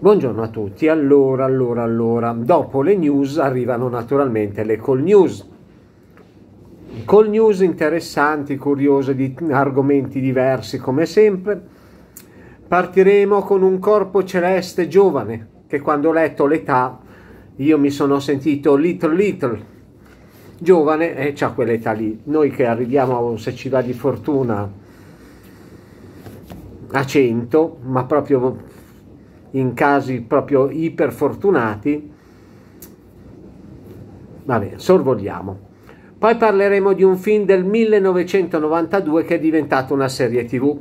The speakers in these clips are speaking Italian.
Buongiorno a tutti, allora, allora, allora, dopo le news arrivano naturalmente le call news. Call news interessanti, curiose, di argomenti diversi come sempre. Partiremo con un corpo celeste giovane, che quando ho letto l'età io mi sono sentito little little, giovane e eh, c'ha quell'età lì. Noi che arriviamo, se ci va di fortuna, a 100, ma proprio in casi proprio iperfortunati. Vabbè, sorvoliamo. Poi parleremo di un film del 1992 che è diventato una serie tv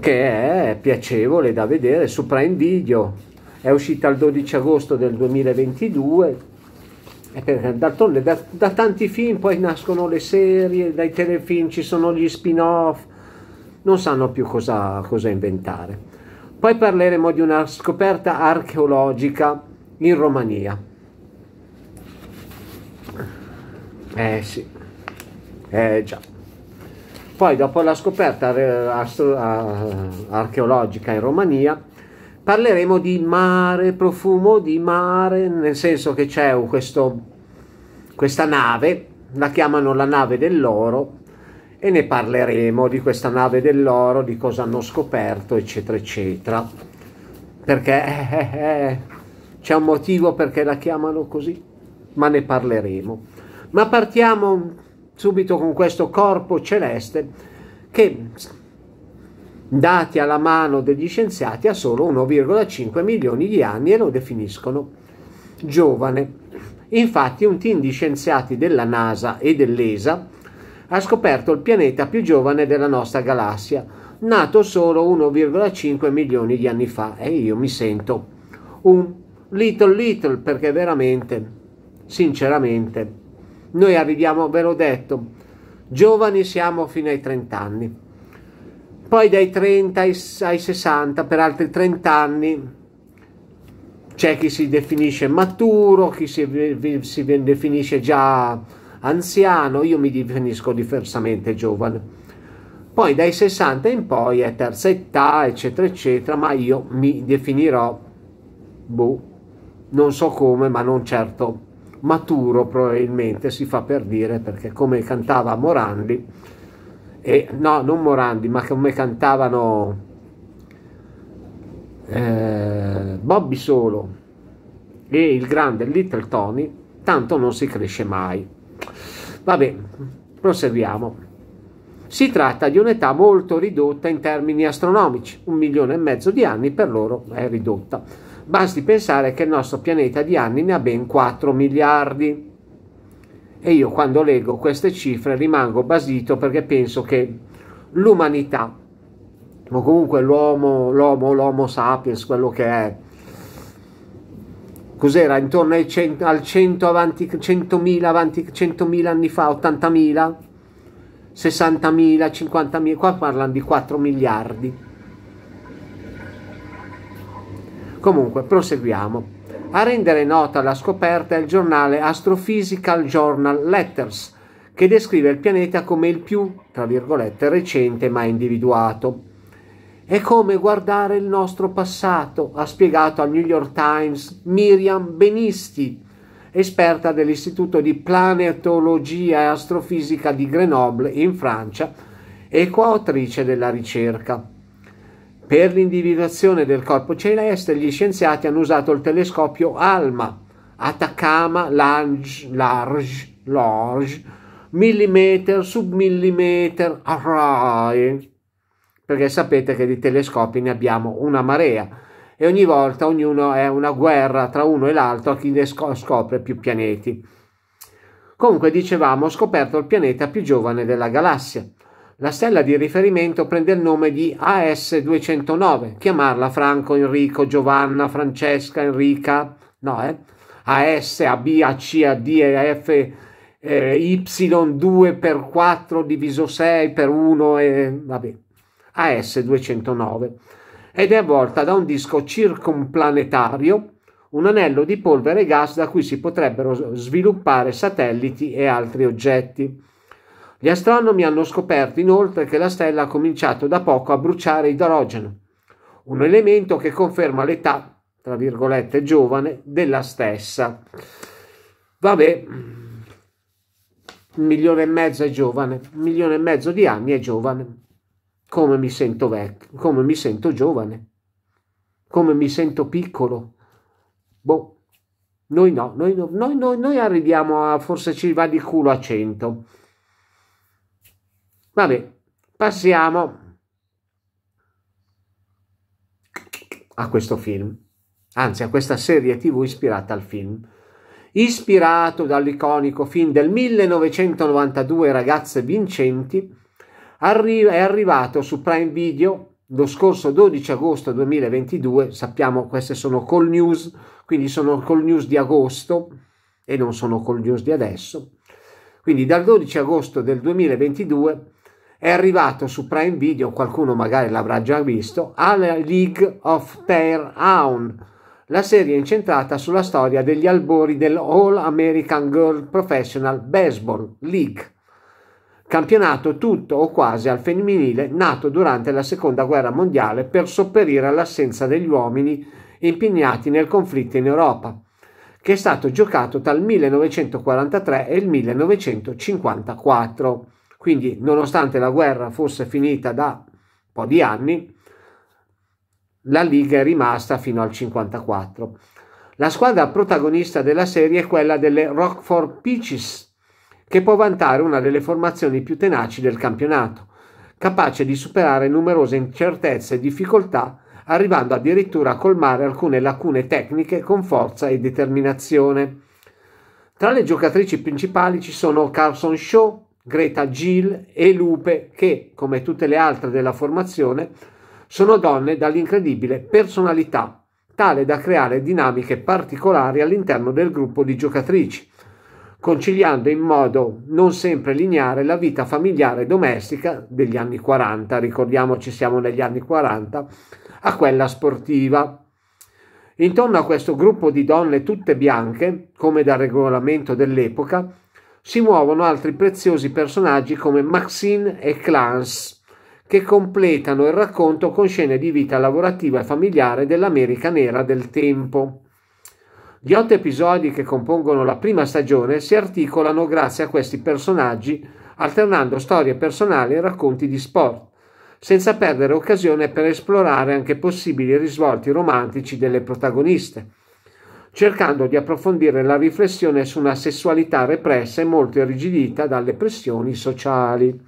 che è piacevole da vedere su Prime Video. È uscita il 12 agosto del 2022. D'altronde da, da tanti film poi nascono le serie, dai telefilm ci sono gli spin-off, non sanno più cosa, cosa inventare. Poi parleremo di una scoperta archeologica in Romania. Eh sì, eh già. Poi dopo la scoperta archeologica in Romania parleremo di mare, profumo di mare, nel senso che c'è questo, questa nave, la chiamano la nave dell'oro, e ne parleremo di questa nave dell'oro, di cosa hanno scoperto, eccetera, eccetera. Perché eh, eh, eh, c'è un motivo perché la chiamano così, ma ne parleremo. Ma partiamo subito con questo corpo celeste che, dati alla mano degli scienziati, ha solo 1,5 milioni di anni e lo definiscono giovane. Infatti un team di scienziati della NASA e dell'ESA ha scoperto il pianeta più giovane della nostra galassia, nato solo 1,5 milioni di anni fa e io mi sento un little little perché veramente, sinceramente, noi arriviamo, ve l'ho detto, giovani siamo fino ai 30 anni, poi dai 30 ai, 60 per altri 30 anni c'è chi si definisce maturo, chi si, si definisce già anziano, io mi definisco diversamente giovane. Poi dai 60 in poi è terza età, eccetera, eccetera, ma io mi definirò, boh, non so come, ma non certo maturo probabilmente, si fa per dire, perché come cantava Morandi, e, no, non Morandi, ma come cantavano eh, Bobby Solo e il grande Little Tony, tanto non si cresce mai. Vabbè, proseguiamo. Si tratta di un'età molto ridotta in termini astronomici, un milione e mezzo di anni per loro è ridotta. Basti pensare che il nostro pianeta di anni ne ha ben 4 miliardi. E io quando leggo queste cifre rimango basito perché penso che l'umanità, o comunque l'uomo, l'homo, l'homo sapiens, quello che è, cos'era intorno ai 100, al 100 avanti, 100.000 avanti, 100.000 anni fa, 80.000, 60.000, 50.000, qua parlano di 4 miliardi. Comunque, proseguiamo. A rendere nota la scoperta è il giornale Astrophysical Journal Letters, che descrive il pianeta come il più, tra virgolette, recente mai individuato. È come guardare il nostro passato, ha spiegato al New York Times Miriam Benisti, esperta dell'Istituto di Planetologia e Astrofisica di Grenoble in Francia e coautrice della ricerca. Per l'individuazione del corpo celeste gli scienziati hanno usato il telescopio ALMA, Atacama Lange, Large, Large, millimeter sub millimeter, array perché sapete che di telescopi ne abbiamo una marea e ogni volta ognuno è una guerra tra uno e l'altro a chi ne scopre più pianeti. Comunque dicevamo, ho scoperto il pianeta più giovane della galassia. La stella di riferimento prende il nome di AS209, chiamarla Franco, Enrico, Giovanna, Francesca, Enrica, no eh? AS, AB, AC, AD, AF, eh, Y2 per 4 diviso 6 per 1 e eh, vabbè. AS-209 ed è avvolta da un disco circumplanetario, un anello di polvere e gas da cui si potrebbero sviluppare satelliti e altri oggetti. Gli astronomi hanno scoperto inoltre che la stella ha cominciato da poco a bruciare idrogeno, un elemento che conferma l'età, tra virgolette, giovane della stessa. Vabbè, un milione e mezzo è giovane, un milione e mezzo di anni è giovane come mi sento vecchio, come mi sento giovane, come mi sento piccolo. Boh, noi no, noi, no, noi, noi, noi arriviamo a forse ci va di culo a 100. Vabbè, passiamo a questo film, anzi a questa serie tv ispirata al film. Ispirato dall'iconico film del 1992 Ragazze vincenti, Arri- è arrivato su Prime Video lo scorso 12 agosto 2022, sappiamo queste sono call news, quindi sono call news di agosto e non sono call news di adesso. Quindi dal 12 agosto del 2022 è arrivato su Prime Video, qualcuno magari l'avrà già visto, alla League of Tear Hound, la serie incentrata sulla storia degli albori dell'All American Girl Professional Baseball League campionato tutto o quasi al femminile nato durante la seconda guerra mondiale per sopperire all'assenza degli uomini impegnati nel conflitto in Europa, che è stato giocato tra il 1943 e il 1954. Quindi, nonostante la guerra fosse finita da un po' di anni, la Liga è rimasta fino al 1954. La squadra protagonista della serie è quella delle Rockford Peaches, che può vantare una delle formazioni più tenaci del campionato, capace di superare numerose incertezze e difficoltà, arrivando addirittura a colmare alcune lacune tecniche con forza e determinazione. Tra le giocatrici principali ci sono Carson Shaw, Greta Gill e Lupe che, come tutte le altre della formazione, sono donne dall'incredibile personalità, tale da creare dinamiche particolari all'interno del gruppo di giocatrici, conciliando in modo non sempre lineare la vita familiare e domestica degli anni 40, ricordiamoci siamo negli anni 40, a quella sportiva. Intorno a questo gruppo di donne tutte bianche, come dal regolamento dell'epoca, si muovono altri preziosi personaggi come Maxine e Clance, che completano il racconto con scene di vita lavorativa e familiare dell'America nera del tempo. Gli otto episodi che compongono la prima stagione si articolano grazie a questi personaggi, alternando storie personali e racconti di sport, senza perdere occasione per esplorare anche possibili risvolti romantici delle protagoniste, cercando di approfondire la riflessione su una sessualità repressa e molto irrigidita dalle pressioni sociali.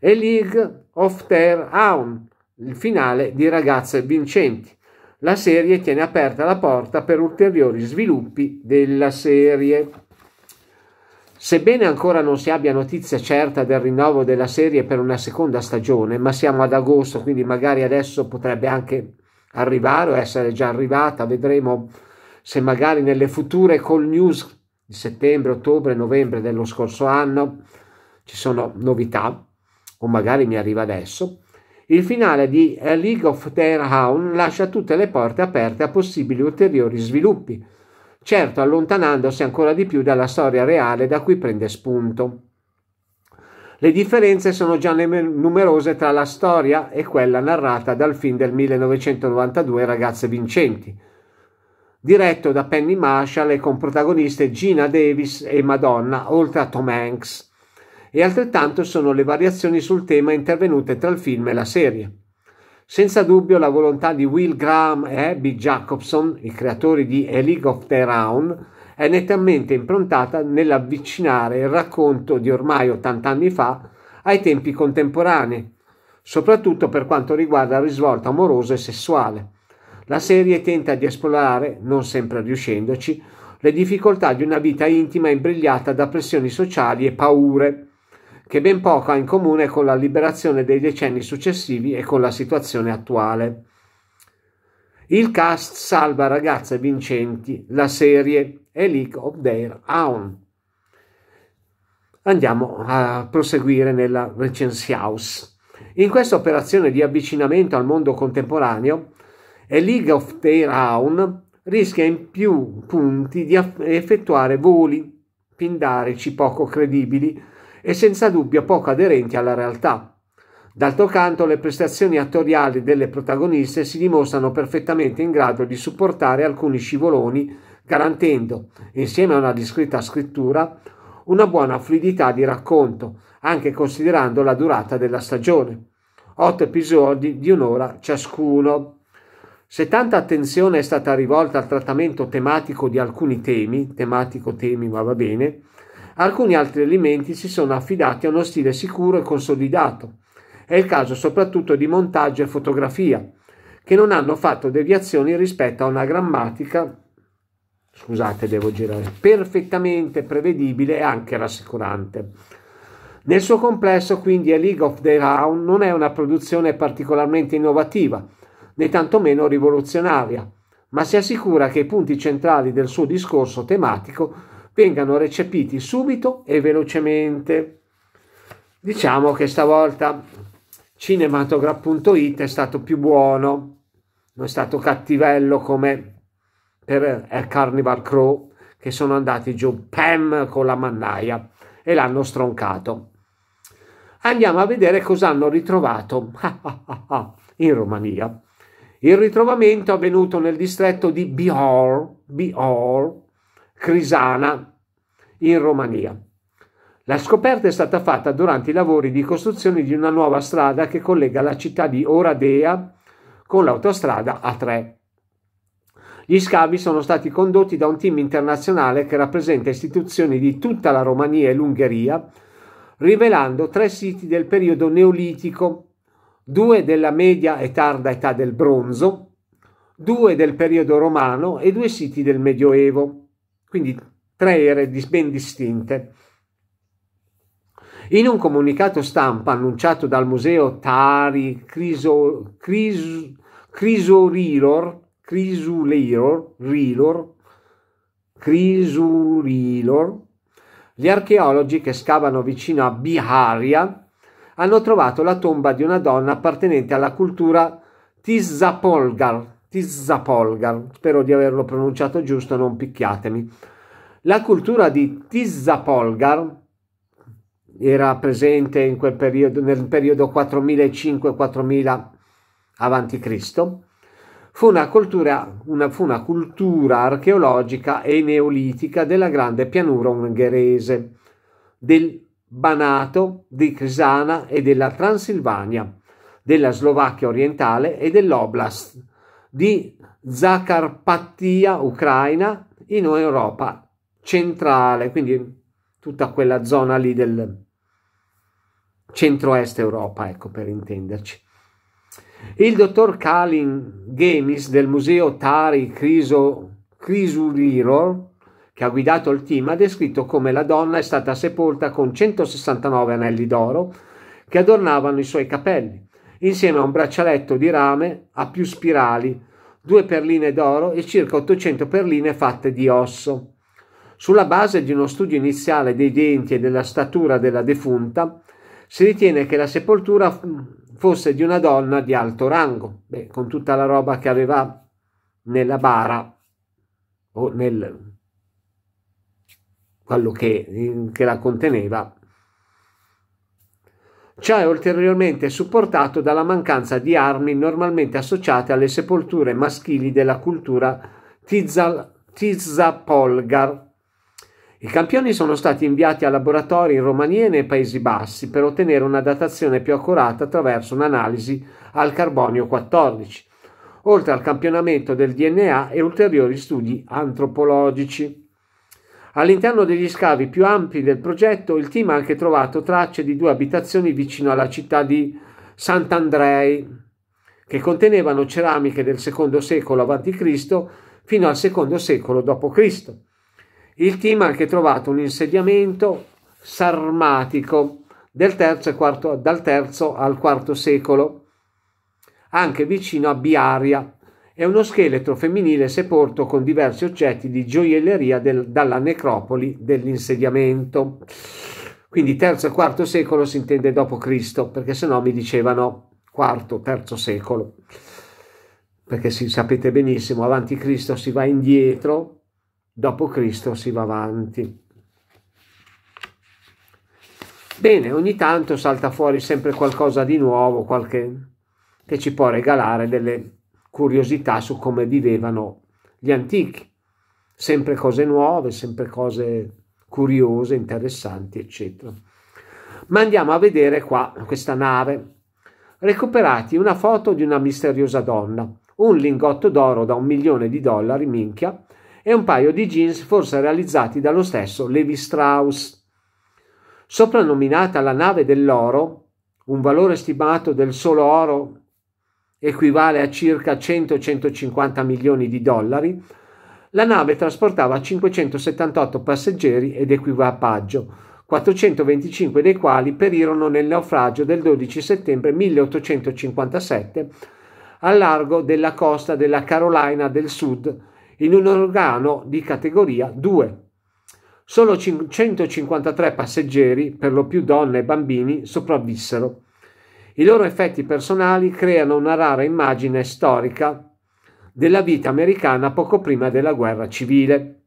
E League of Their Own, il finale di Ragazze Vincenti la serie tiene aperta la porta per ulteriori sviluppi della serie. Sebbene ancora non si abbia notizia certa del rinnovo della serie per una seconda stagione, ma siamo ad agosto, quindi magari adesso potrebbe anche arrivare o essere già arrivata, vedremo se magari nelle future call news di settembre, ottobre, novembre dello scorso anno ci sono novità o magari mi arriva adesso. Il finale di League of Their Own lascia tutte le porte aperte a possibili ulteriori sviluppi, certo allontanandosi ancora di più dalla storia reale da cui prende spunto. Le differenze sono già numerose tra la storia e quella narrata dal film del 1992 Ragazze vincenti, diretto da Penny Marshall e con protagoniste Gina Davis e Madonna, oltre a Tom Hanks e altrettanto sono le variazioni sul tema intervenute tra il film e la serie. Senza dubbio la volontà di Will Graham e Abby Jacobson, i creatori di A League of Their Own, è nettamente improntata nell'avvicinare il racconto di ormai 80 anni fa ai tempi contemporanei, soprattutto per quanto riguarda il risvolto amoroso e sessuale. La serie tenta di esplorare, non sempre riuscendoci, le difficoltà di una vita intima imbrigliata da pressioni sociali e paure, che ben poco ha in comune con la liberazione dei decenni successivi e con la situazione attuale. Il cast salva Ragazze vincenti, la serie e League of Their Own. Andiamo a proseguire nella recensiaus. In questa operazione di avvicinamento al mondo contemporaneo, e League of Their Own rischia in più punti di effettuare voli pindarici poco credibili e senza dubbio poco aderenti alla realtà. D'altro canto, le prestazioni attoriali delle protagoniste si dimostrano perfettamente in grado di supportare alcuni scivoloni, garantendo, insieme a una discreta scrittura, una buona fluidità di racconto, anche considerando la durata della stagione. Otto episodi di un'ora ciascuno. Se tanta attenzione è stata rivolta al trattamento tematico di alcuni temi, tematico temi ma va bene, alcuni altri elementi si sono affidati a uno stile sicuro e consolidato. È il caso soprattutto di montaggio e fotografia, che non hanno fatto deviazioni rispetto a una grammatica scusate devo girare, perfettamente prevedibile e anche rassicurante. Nel suo complesso quindi A League of the Round non è una produzione particolarmente innovativa, né tantomeno rivoluzionaria, ma si assicura che i punti centrali del suo discorso tematico vengano recepiti subito e velocemente. Diciamo che stavolta cinematograph.it è stato più buono, non è stato cattivello come per Air Carnival Crow che sono andati giù pam con la mannaia e l'hanno stroncato. Andiamo a vedere cosa hanno ritrovato in Romania. Il ritrovamento è avvenuto nel distretto di Bihor, Bihor Crisana in Romania. La scoperta è stata fatta durante i lavori di costruzione di una nuova strada che collega la città di Oradea con l'autostrada A3. Gli scavi sono stati condotti da un team internazionale che rappresenta istituzioni di tutta la Romania e l'Ungheria, rivelando tre siti del periodo neolitico, due della media e tarda età del bronzo, due del periodo romano e due siti del Medioevo quindi tre ere ben distinte. In un comunicato stampa annunciato dal museo Tari Criso, Cris, Crisorilor, Crisurilor, Crisurilor, gli archeologi che scavano vicino a Biharia hanno trovato la tomba di una donna appartenente alla cultura Tizzapolgar, Tizzapolgar, spero di averlo pronunciato giusto, non picchiatemi. La cultura di Tizzapolgar era presente in quel periodo, nel periodo 4005-4000 a.C. Fu una, cultura, una, fu una cultura archeologica e neolitica della grande pianura ungherese, del Banato, di Crisana e della Transilvania, della Slovacchia orientale e dell'Oblast di Zakarpattia, Ucraina, in Europa centrale, quindi tutta quella zona lì del centro-est Europa, ecco per intenderci. Il dottor Kalin Gemis del museo Tari Criso, Crisuriror, che ha guidato il team, ha descritto come la donna è stata sepolta con 169 anelli d'oro che adornavano i suoi capelli insieme a un braccialetto di rame a più spirali, due perline d'oro e circa 800 perline fatte di osso. Sulla base di uno studio iniziale dei denti e della statura della defunta, si ritiene che la sepoltura fosse di una donna di alto rango, beh, con tutta la roba che aveva nella bara o nel quello che, che la conteneva Ciò è ulteriormente supportato dalla mancanza di armi normalmente associate alle sepolture maschili della cultura Tizzapolgar. I campioni sono stati inviati a laboratori in Romania e nei Paesi Bassi per ottenere una datazione più accurata attraverso un'analisi al carbonio 14, oltre al campionamento del DNA e ulteriori studi antropologici. All'interno degli scavi più ampi del progetto il team ha anche trovato tracce di due abitazioni vicino alla città di Sant'Andrei, che contenevano ceramiche del secondo secolo a.C. fino al secondo secolo d.C. Il team ha anche trovato un insediamento sarmatico del terzo quarto, dal III al IV secolo, anche vicino a Biaria, è uno scheletro femminile sepolto con diversi oggetti di gioielleria del, dalla necropoli dell'insediamento. Quindi terzo e quarto secolo si intende dopo Cristo, perché se no mi dicevano quarto, terzo secolo. Perché si, sapete benissimo, avanti Cristo si va indietro, dopo Cristo si va avanti. Bene, ogni tanto salta fuori sempre qualcosa di nuovo, qualche che ci può regalare delle curiosità su come vivevano gli antichi. Sempre cose nuove, sempre cose curiose, interessanti, eccetera. Ma andiamo a vedere qua questa nave. Recuperati una foto di una misteriosa donna, un lingotto d'oro da un milione di dollari, minchia, e un paio di jeans forse realizzati dallo stesso Levi Strauss. Soprannominata la nave dell'oro, un valore stimato del solo oro equivale a circa 100-150 milioni di dollari, la nave trasportava 578 passeggeri ed equipaggio, 425 dei quali perirono nel naufragio del 12 settembre 1857 al largo della costa della Carolina del Sud in un organo di categoria 2. Solo 553 passeggeri, per lo più donne e bambini, sopravvissero. I loro effetti personali creano una rara immagine storica della vita americana poco prima della guerra civile.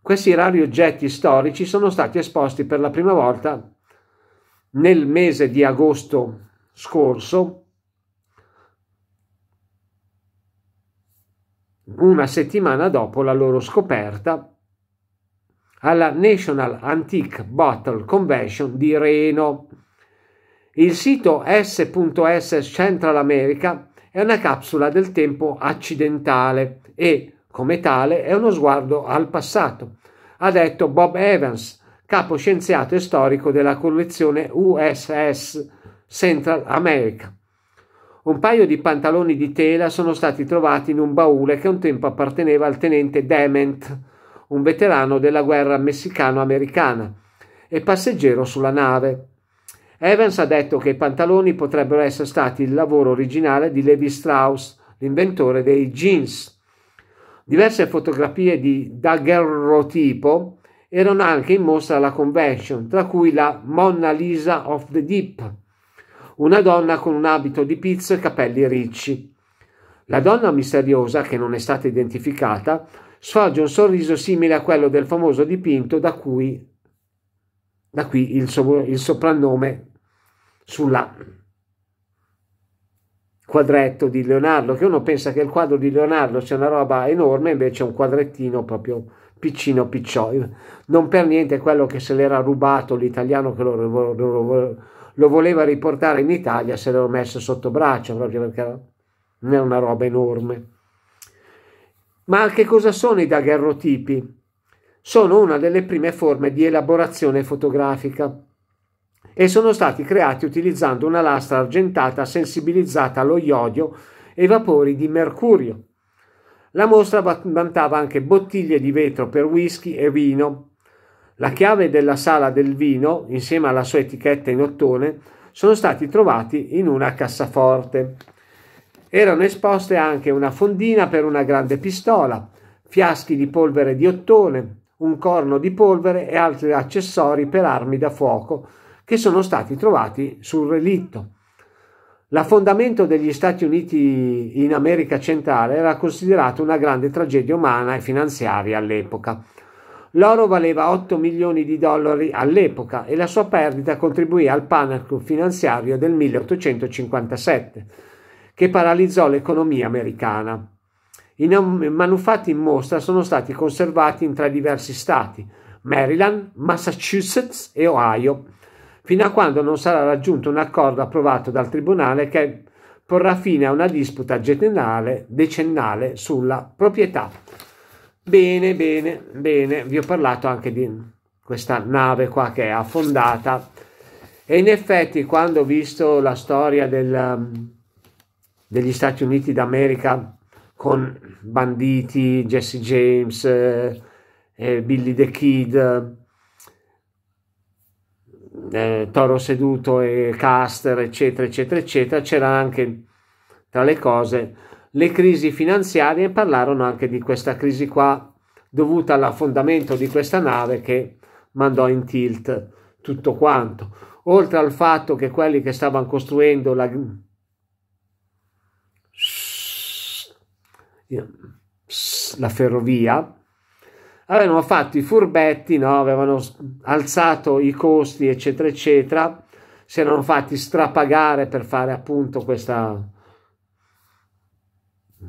Questi rari oggetti storici sono stati esposti per la prima volta nel mese di agosto scorso, una settimana dopo la loro scoperta, alla National Antique Bottle Convention di Reno il sito S.S Central America è una capsula del tempo accidentale e, come tale, è uno sguardo al passato, ha detto Bob Evans, capo scienziato e storico della collezione USS Central America. Un paio di pantaloni di tela sono stati trovati in un baule che un tempo apparteneva al tenente Dement, un veterano della guerra messicano-americana e passeggero sulla nave. Evans ha detto che i pantaloni potrebbero essere stati il lavoro originale di Levi Strauss, l'inventore dei jeans. Diverse fotografie di daguerrotipo erano anche in mostra alla convention, tra cui la Mona Lisa of the Deep, una donna con un abito di pizzo e capelli ricci. La donna misteriosa, che non è stata identificata, sfoggia un sorriso simile a quello del famoso dipinto da cui da qui il, so- il soprannome sulla quadretto di Leonardo, che uno pensa che il quadro di Leonardo sia una roba enorme, invece è un quadrettino proprio piccino picciolo. Non per niente quello che se l'era rubato l'italiano che lo, lo, lo, lo voleva riportare in Italia, se l'era messo sotto braccio, proprio perché non è una roba enorme. Ma che cosa sono i daguerrotipi? Sono una delle prime forme di elaborazione fotografica e sono stati creati utilizzando una lastra argentata sensibilizzata allo iodio e vapori di mercurio. La mostra vantava anche bottiglie di vetro per whisky e vino. La chiave della sala del vino, insieme alla sua etichetta in ottone, sono stati trovati in una cassaforte. Erano esposte anche una fondina per una grande pistola, fiaschi di polvere di ottone, un corno di polvere e altri accessori per armi da fuoco che sono stati trovati sul relitto. L'affondamento degli Stati Uniti in America centrale era considerato una grande tragedia umana e finanziaria all'epoca. L'oro valeva 8 milioni di dollari all'epoca e la sua perdita contribuì al panico finanziario del 1857, che paralizzò l'economia americana. I manufatti in mostra sono stati conservati in tre diversi stati, Maryland, Massachusetts e Ohio fino a quando non sarà raggiunto un accordo approvato dal Tribunale che porrà fine a una disputa generale, decennale sulla proprietà. Bene, bene, bene, vi ho parlato anche di questa nave qua che è affondata e in effetti quando ho visto la storia del, um, degli Stati Uniti d'America con banditi, Jesse James, eh, Billy the Kid, eh, Toro Seduto e Caster, eccetera, eccetera, eccetera, c'era anche tra le cose le crisi finanziarie e parlarono anche di questa crisi qua dovuta all'affondamento di questa nave che mandò in tilt tutto quanto. Oltre al fatto che quelli che stavano costruendo la... la ferrovia avevano fatto i furbetti, no? avevano alzato i costi, eccetera, eccetera, si erano fatti strapagare per fare appunto questa,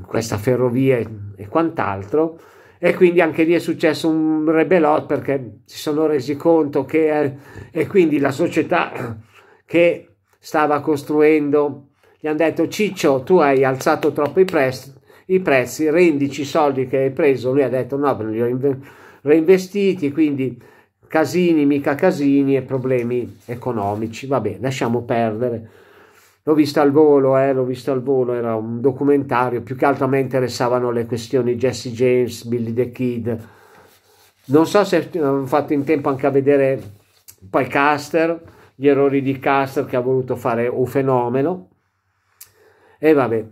questa ferrovia e quant'altro. E quindi anche lì è successo un rebelot perché si sono resi conto che è, eh, e quindi la società che stava costruendo gli hanno detto Ciccio tu hai alzato troppo i prestiti i prezzi, rendici i soldi che hai preso, lui ha detto no, non li ho reinvestiti, quindi casini, mica casini e problemi economici, vabbè, lasciamo perdere. L'ho vista al volo, eh, l'ho vista al volo, era un documentario, più che altro a me interessavano le questioni Jesse James, Billy the Kid. Non so se ho fatto in tempo anche a vedere poi Caster, gli errori di Caster che ha voluto fare un fenomeno. E vabbè,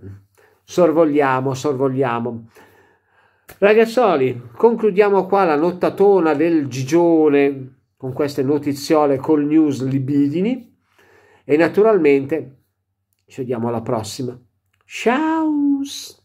sorvogliamo, sorvogliamo. Ragazzoli, concludiamo qua la nottatona del Gigione con queste notiziole col news libidini e naturalmente ci vediamo alla prossima. Ciao!